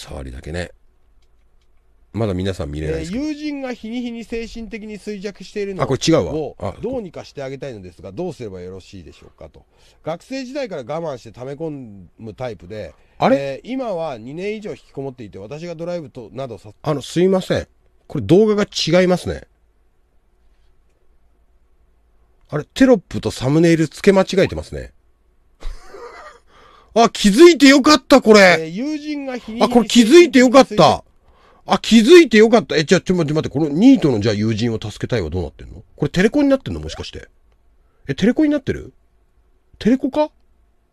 触りだけね。まだ皆さん見れないですけど、友人が日に日に精神的に衰弱しているのあこれ違うわをどうにかしてあげたいのですがどうすればよろしいでしょうかと学生時代から我慢して溜め込むタイプであれ、えー今は2年以上引きこもっていて私がドライブとなどさあの、すいません。これ動画が違いますね。あれ、テロップとサムネイル付け間違えてますね。あ、気づいてよかった、これ。えー、友人が日あ、これ気づいてよかった。あ、気づいてよかった。え、じゃちょ、待って、待って、このニートの、じゃあ、友人を助けたいはどうなってんのこれ、テレコになってんのもしかして。え、テレコになってるテレコか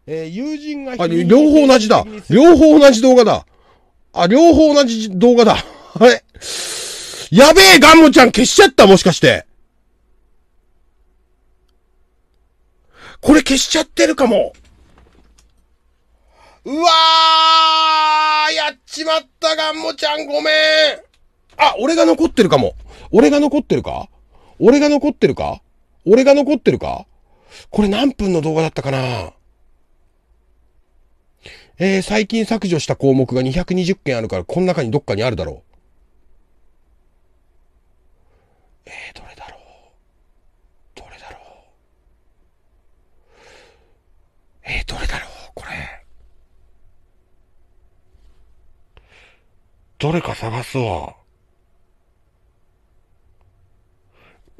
えー、友人があ、両方同じだ。両方同じ動画だ。あ、両方同じ動画だ。あれやべえ、ガンモちゃん消しちゃったもしかして。これ消しちゃってるかも。うわーやっちまったガンモちゃんごめんあ、俺が残ってるかも。俺が残ってるか俺が残ってるか俺が残ってるかこれ何分の動画だったかなえー、最近削除した項目が220件あるから、この中にどっかにあるだろう。えー、どれだろうどれだろうえー、どれどれか探すわ。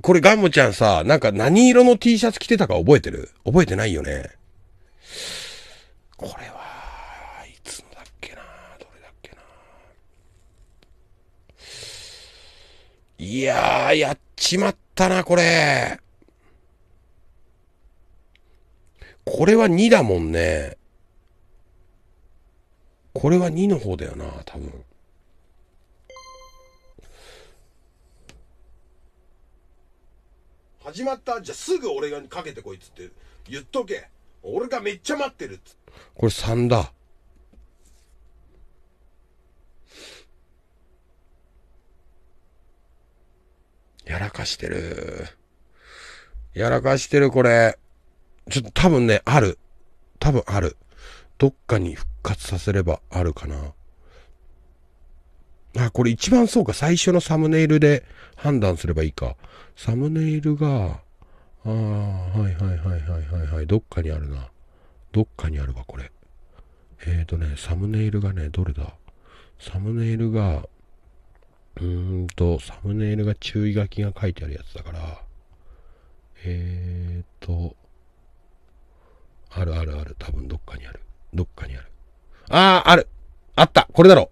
これガムちゃんさ、なんか何色の T シャツ着てたか覚えてる覚えてないよね。これは、いつのだっけなどれだっけないやー、やっちまったな、これ。これは2だもんね。これは2の方だよな、多分。始まったじゃあすぐ俺がかけてこいっつって言っとけ。俺がめっちゃ待ってるっつこれ3だ。やらかしてる。やらかしてる、これ。ちょっと多分ね、ある。多分ある。どっかに復活させればあるかな。あ、これ一番そうか。最初のサムネイルで判断すればいいか。サムネイルが、ああ、はいはいはいはいはいはい。どっかにあるな。どっかにあるわ、これ。えーとね、サムネイルがね、どれだサムネイルが、うーんと、サムネイルが注意書きが書いてあるやつだから、えーと、あるあるある。多分どっかにある。どっかにある。ああ、あるあったこれだろ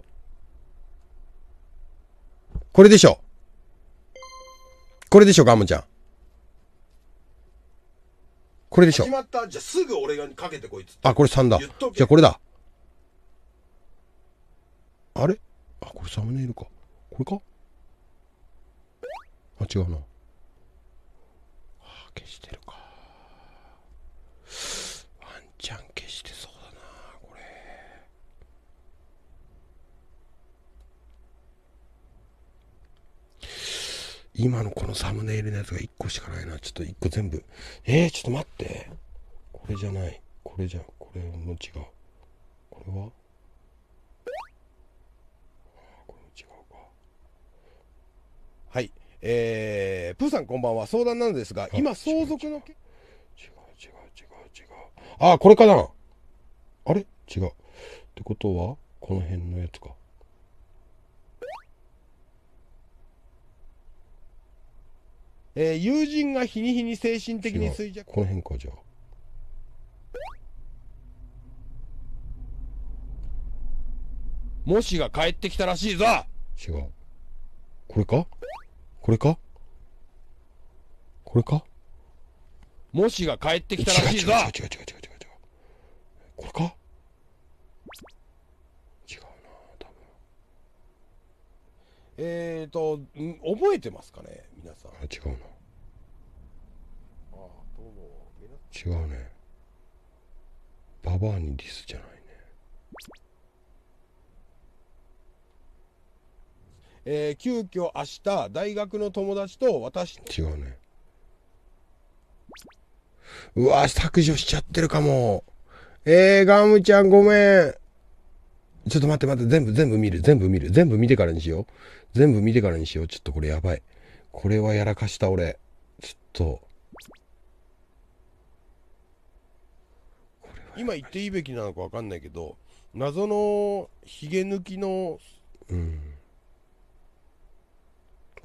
これでしょ。これでしょ、ガムちゃん。これでしょ。決まった。じゃあすぐ俺がかけてこいつあ、これ3だ。じゃあこれだ。あれあ、これサムネイルか。これかあ、違うな。あ、消してるか。ワンちゃん消して今のこのサムネイルのやつが1個しかないな。ちょっと1個全部。えー、ちょっと待って。これじゃない。これじゃこれも違う。これはこれも違うか。はい。えー、プーさんこんばんは。相談なんですが、今相続の。違う違う違う違う。あ、これかなあれ違う。ってことは、この辺のやつか。えー、友人が日に日に精神的に衰弱この辺工場もしが帰ってきたらしいぞ違うこれかこれかこれかもしが帰ってきたらしいぞ違う違う違う違う違うこれかえっ、ー、と、覚えてますかね、皆さん。あ、違うな。ああ、どうも。違うね。ババアにリスじゃないね。えー、急遽明日、大学の友達と私。違うね。うわ、削除しちゃってるかも。えー、ガムちゃんごめん。ちょっと待って待って、全部全部見る、全部見る、全部見てからにしよう。全部見てからにしよう。ちょっとこれやばい。これはやらかした俺。ちょっと。今言っていいべきなのか分かんないけど、謎のひげ抜きの、うん、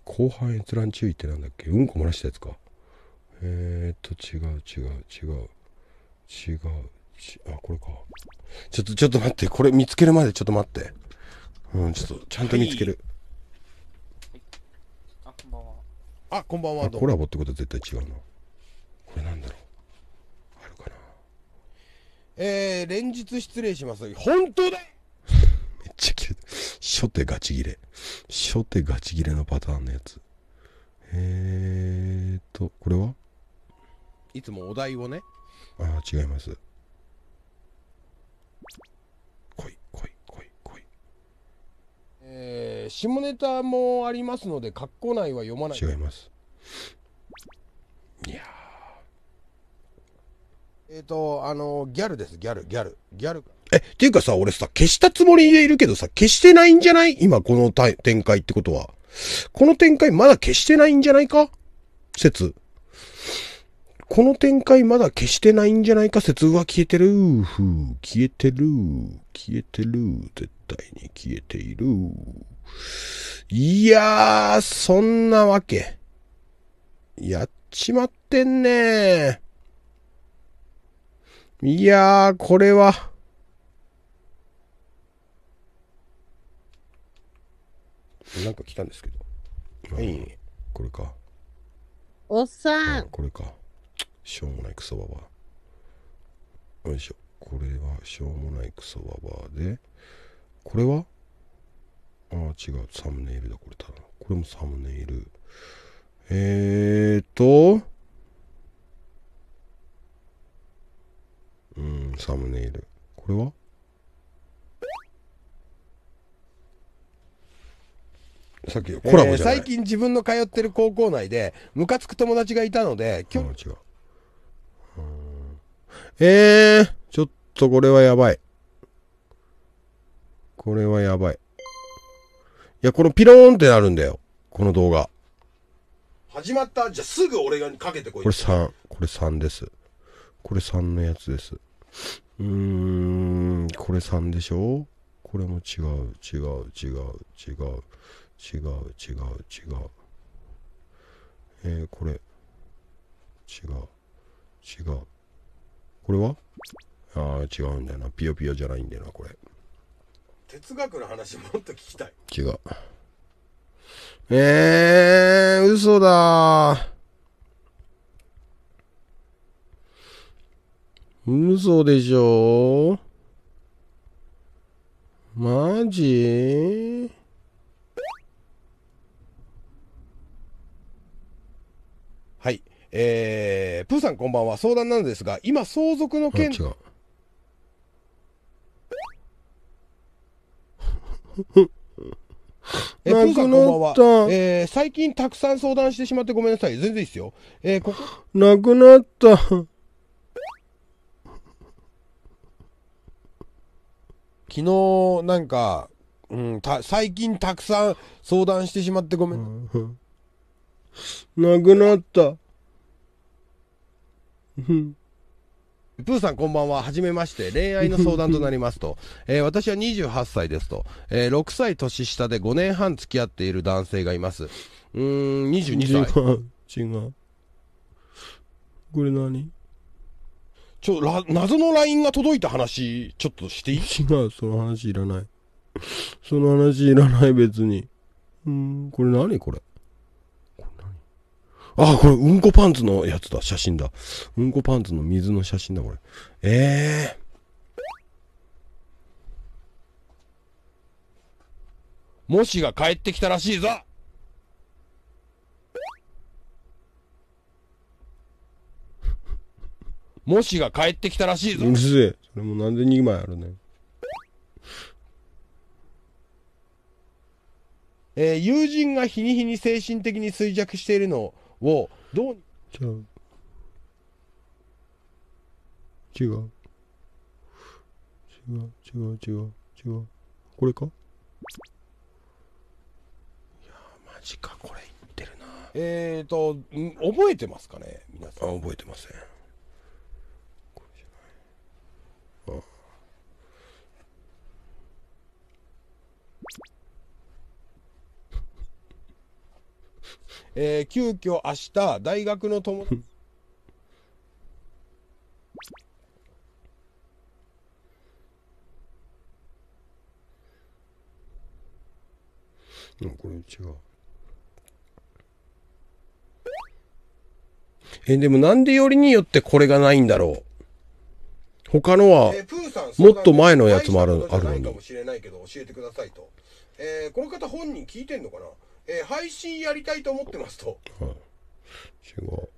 後半閲覧注意ってなんだっけうんこ漏らしたやつかえー、っと違う違う違う違うあ、これか。ちょっと、ちょっと待って。これ見つけるまでちょっと待って。うん、ちょっと、ちゃんと見つける。はい、あ、こんばんは。あ、こんばんは。コラボってことは絶対違うな。これなんだろう。あるかな。えー、連日失礼します。本当だ めっちゃ切れた。初手ガチ切れ。初手ガチ切れのパターンのやつ。えーと、これはいつもお題をね。ああ、違います。えー、下ネタもありますので、格好内は読まない。違います。いやえっ、ー、と、あの、ギャルです、ギャル、ギャル、ギャル。え、っていうかさ、俺さ、消したつもりでいるけどさ、消してないんじゃない今、この展開ってことは。この展開まだ消してないんじゃないか説。この展開まだ消してないんじゃないか説は消えてる。ふう、消えてる。消えてる。絶対に消えている。いやー、そんなわけ。やっちまってんねいやー、これは。なんか来たんですけど。はい、これか。おっさん。これか。しょうもないクソババアよいしょこれはしょうもないクソババアでこれはああ違うサムネイルだこれただこれもサムネイルえーとうんサムネイルこれはさっきコラボ、えー、最近自分の通ってる高校内でムカつく友達がいたので今日違うえー、ちょっとこれはやばい。これはやばい。いや、このピローンってなるんだよ。この動画。始まったじゃあすぐ俺がかけてこい。これ3。これ3です。これ3のやつです。うーん、これ3でしょこれも違う、違う、違う、違う、違う、違う、違う。えー、これ。違う、違う。これはああ、違うんだよな。ピヨピヨじゃないんだよな、これ。哲学の話もっと聞きたい。違う。えー、嘘だ嘘でしょマジはい。えー、プーさんこんばんは。相談なんですが、今相続の件。違う。え、プーさんこんばんは。えー、最近たくさん相談してしまってごめんなさい。全然いいっすよ。えー、ここ。なくなった。昨日、なんか、うん、た、最近たくさん相談してしまってごめん。なくなった。プーさんこんばんは。はじめまして。恋愛の相談となりますと。えー、私は28歳ですと。えー、6歳年下で5年半付き合っている男性がいます。うーん、22歳。違う。違う。これ何ちょ、ら、謎の LINE が届いた話、ちょっとしていい違う、その話いらない。その話いらない、別に。うん、これ何これ。あ、これ、うんこパンツのやつだ。写真だ。うんこパンツの水の写真だ、これ。ええー。もしが帰ってきたらしいぞもしが帰ってきたらしいぞうるせえ。それもなんで2枚あるね。えー、友人が日に日に精神的に衰弱しているのををどうちゃう違う違う違う違う違うこれかいやマジかこれ言ってるなえっ、ー、と覚えてますかね皆さん覚えてませんえー、急遽明日、大学の友達 これ違う。え、でもなんでよりによってこれがないんだろう。他のは、もっと前のやつもある、あるのに。かもしれないけど、教えてくださいと。えー、この方本人聞いてんのかなえー、配信やりたいと思ってますと。はい。違う。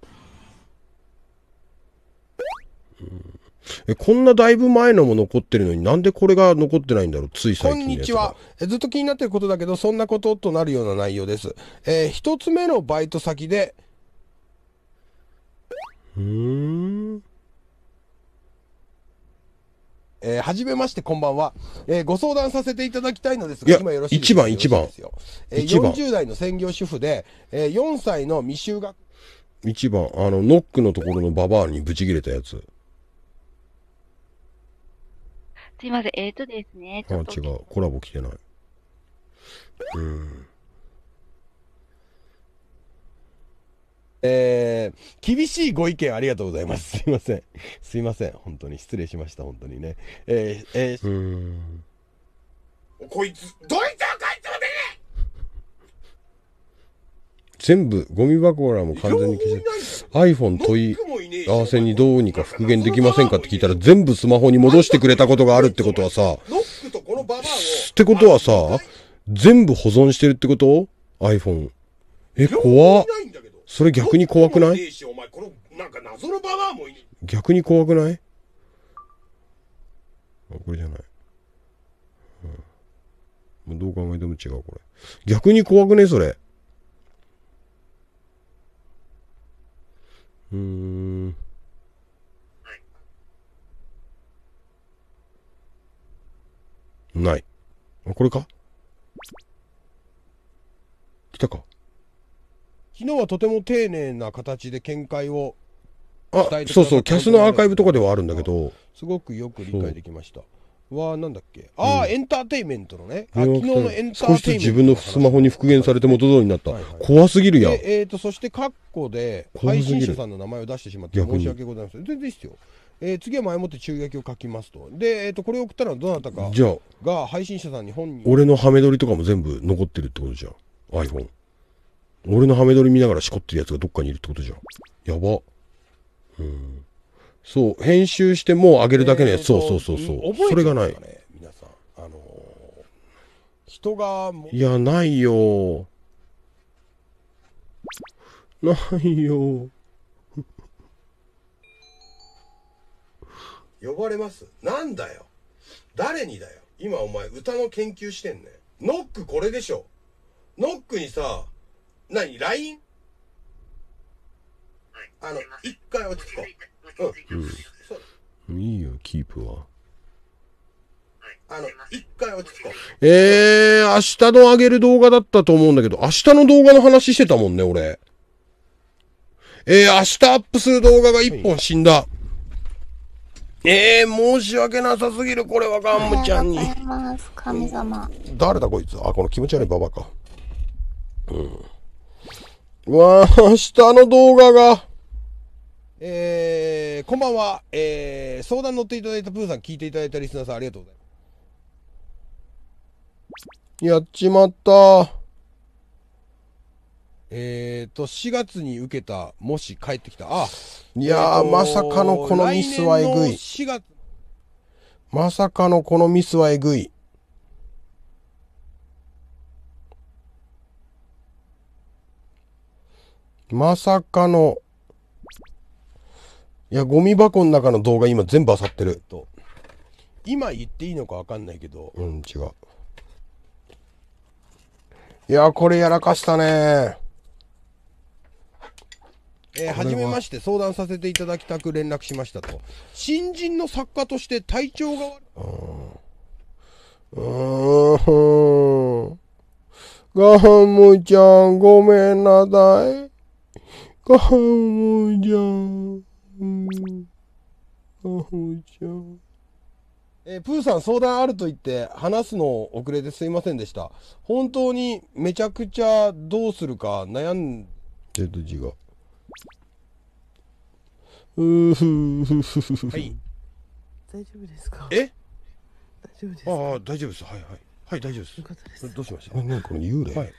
うん、えこんなだいぶ前のも残ってるのになんでこれが残ってないんだろうつい最近こんにちはえ。ずっと気になってることだけど、そんなこととなるような内容です。えー、一つ目のバイト先で、うん。えー、はじめまして、こんばんは。えー、ご相談させていただきたいのですが、今よろしいですか ?1 番、1番。えー、40代の専業主婦で、えー、4歳の未就学。1番、あの、ノックのところのババアにブチ切れたやつ。すいません、えっ、ー、とですね。あ、違う。コラボ来てない。うん。えー、厳しいご意見ありがとうございます。すいません。すいません。本当に失礼しました。本当にね。えー、えー、うーん。こいつ、どいつは帰って全部、ゴミ箱らも完全に消せ、iPhone 問い合わせにどうにか復元できませんかって聞いたら、全部スマホに戻してくれたことがあるってことはさ、ってことはさ、全部保存してるってこと ?iPhone。え、怖っ。それ逆に怖くない逆に怖くないあ、これじゃない。うん、どう考えても違う、これ。逆に怖くねそれ。うーん。ない。あ、これか来たか。昨日はとても丁寧な形で見解をあそうそう、キャスのアーカイブとかではあるんだけど、すごくよく理解できました。はなんだっけああ、エンターテイメントのね。あ昨日のエンターテイメント。少しずつ自分のスマホに復元されて元通りになった。怖すぎるやん。えっ、と、そして、カッコで、配信者さんの名前を出してしまって申し訳ございません。全然いいっすよ。えー、次は前もって注意書きを書きますと。で、えっ、ー、と、これを送ったのはどなたかが配信者さんに本人。俺のハメ撮りとかも全部残ってるってことじゃん。iPhone。俺のハメ撮り見ながらしこってるやつがどっかにいるってことじゃん。やば。うん。そう、編集してもう上げるだけのやつ。そうそうそうそう。それがない。皆さん。あの人が、いや、ないよ。ないよ。呼ばれますなんだよ誰にだよ今お前歌の研究してんねノックこれでしょノックにさ何 ?LINE? あの、一回落ち着こう。うん。うん、いいよ、キープは。あの、一回落ち着こう。えー、明日の上げる動画だったと思うんだけど、明日の動画の話してたもんね、俺。えー、明日アップする動画が一本死んだ。えー、申し訳なさすぎる、これはガンムちゃんに。神様。誰だこいつ。あ、この気持ち悪いババか。うん。うわあ、下の動画が。えー、こんばんは。えー、相談乗っていただいたプーさん、聞いていただいたリスナーさん、ありがとうございます。やっちまった。えーと、4月に受けた、もし帰ってきた。あ、いやー、えー、まさかのこのミスはえぐい。まさかのこのミスはえぐい。まさかの、いや、ゴミ箱の中の動画今全部漁ってる。と今言っていいのかわかんないけど。うん、違う。いや、これやらかしたねえー、はじめまして相談させていただきたく連絡しましたと。新人の作家として体調が悪い。うーん。ガハムちゃん、ごめんなさい。かほじゃん。かほじゃん。えー、プーさん相談あると言って話すの遅れてすいませんでした。本当にめちゃくちゃどうするか悩んでる字が。うふふふふはい。大丈夫ですかえ大丈夫ですああ、大丈夫です。はいはい。はい、大丈夫です。です。どうしました何この幽霊。はい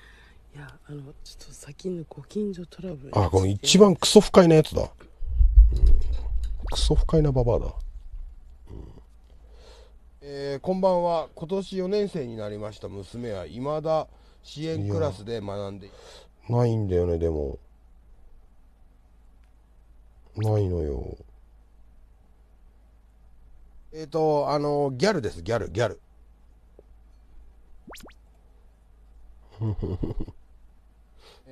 いやあのちょっと先のご近所トラブルあこの一番クソ不快なやつだ、うん、クソ不快なババアだ、うん、えー、こんばんは今年4年生になりました娘はいまだ支援クラスで学んでないんだよねでもないのよえっ、ー、とあのギャルですギャルギャル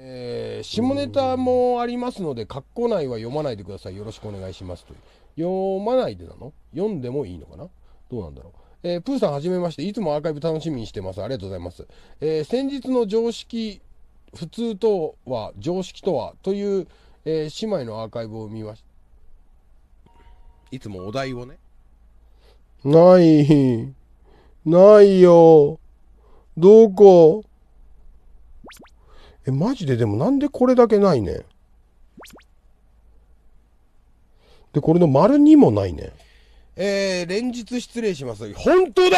えー、下ネタもありますので、括弧内は読まないでください。よろしくお願いします。という読まないでなの読んでもいいのかなどうなんだろう。えー、プーさんはじめまして。いつもアーカイブ楽しみにしてます。ありがとうございます。えー、先日の常識、普通とは、常識とは、という、えー、姉妹のアーカイブを見ました。いつもお題をね。ない。ないよ。どこえ、マジででもなんでこれだけないねん。で、これの丸にもないねん。えー、連日失礼します。本当だ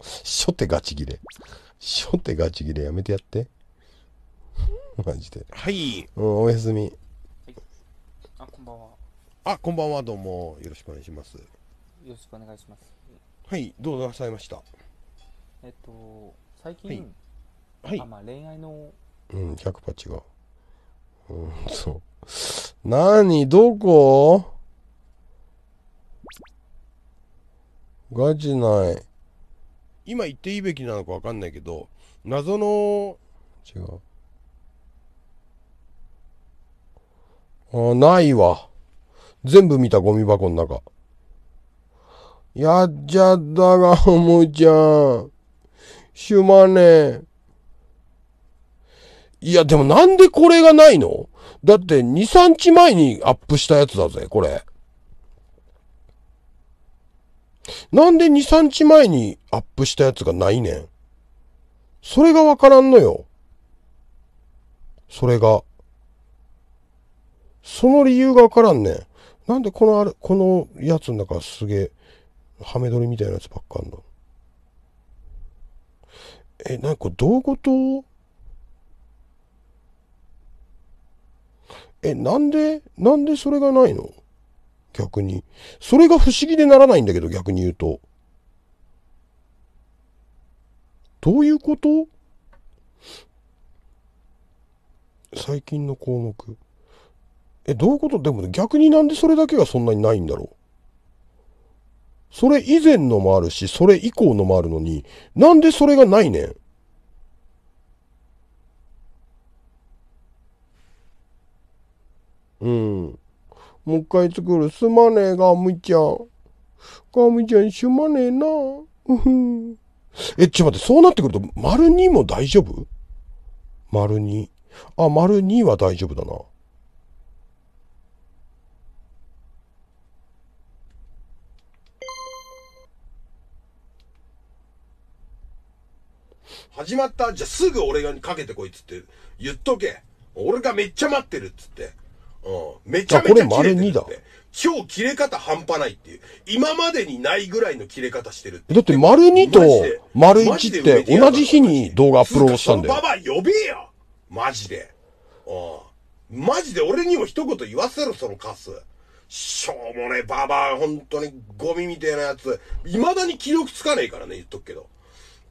初手ガチ切れ。初手ガチ切れやめてやって。マジで。はい。うん、おやすみ、はい。あ、こんばんは。あ、こんばんは、どうも。よろしくお願いします。よろしくお願いします。はい、どうなさいました。えっと、最近、はいはいあまあ恋愛のうん100%違ううんそう何どこガチない今言っていいべきなのか分かんないけど謎の違うあないわ全部見たゴミ箱の中やっちゃったが、おもちゃん。しゅまねえ。いや、でもなんでこれがないのだって2、3日前にアップしたやつだぜ、これ。なんで2、3日前にアップしたやつがないねん。それがわからんのよ。それが。その理由がわからんねん。なんでこのあれ、このやつの中すげえ、ハメ撮りみたいなやつばっかあんのえ、なんかどういうことえ、なんで、なんでそれがないの逆に。それが不思議でならないんだけど、逆に言うと。どういうこと最近の項目。え、どういうことでも逆になんでそれだけがそんなにないんだろうそれ以前のもあるし、それ以降のもあるのに、なんでそれがないねん。うん。もう一回作る。すまねえ、ガムちゃん。ガムちゃん、すまねえな。うふん。え、ちょっと待って、そうなってくると、丸2も大丈夫丸2。あ、丸2は大丈夫だな。始まったじゃあすぐ俺がかけてこいっつって言っとけ俺がめっちゃ待ってるっつってうん。めちゃめちゃ切れてるって。これ今日切れ方半端ないっていう。今までにないぐらいの切れ方してるってだって丸2と丸1って同じ日に動画アップロードしたんだよ。ババ呼べよマジで。うん。マジで俺にも一言言わせろ、そのカス。しょうもねババア、本当にゴミみたいなやつ。未だに記録つかねえからね、言っとくけど。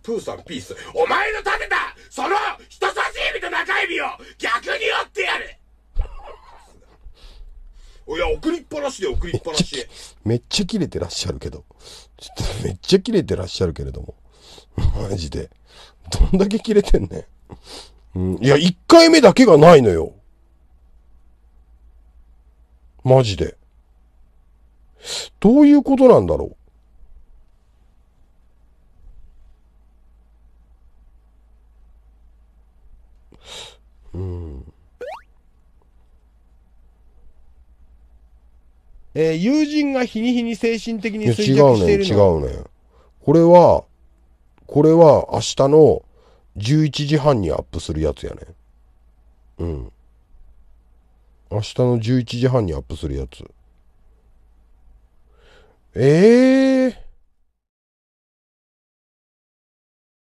プーさんピース。お前の立てた、その人差し指と中指を逆に折ってやるいや、送りっぱなしで送りっぱなし。めっちゃ切れてらっしゃるけど。ちょっとめっちゃ切れてらっしゃるけれども。マジで。どんだけ切れてんねん。うん、いや、一回目だけがないのよ。マジで。どういうことなんだろう。うん。えー、友人が日に日に精神的に衰弱しているの。い違うね、違うね。これは、これは明日の11時半にアップするやつやね。うん。明日の11時半にアップするやつ。ええー、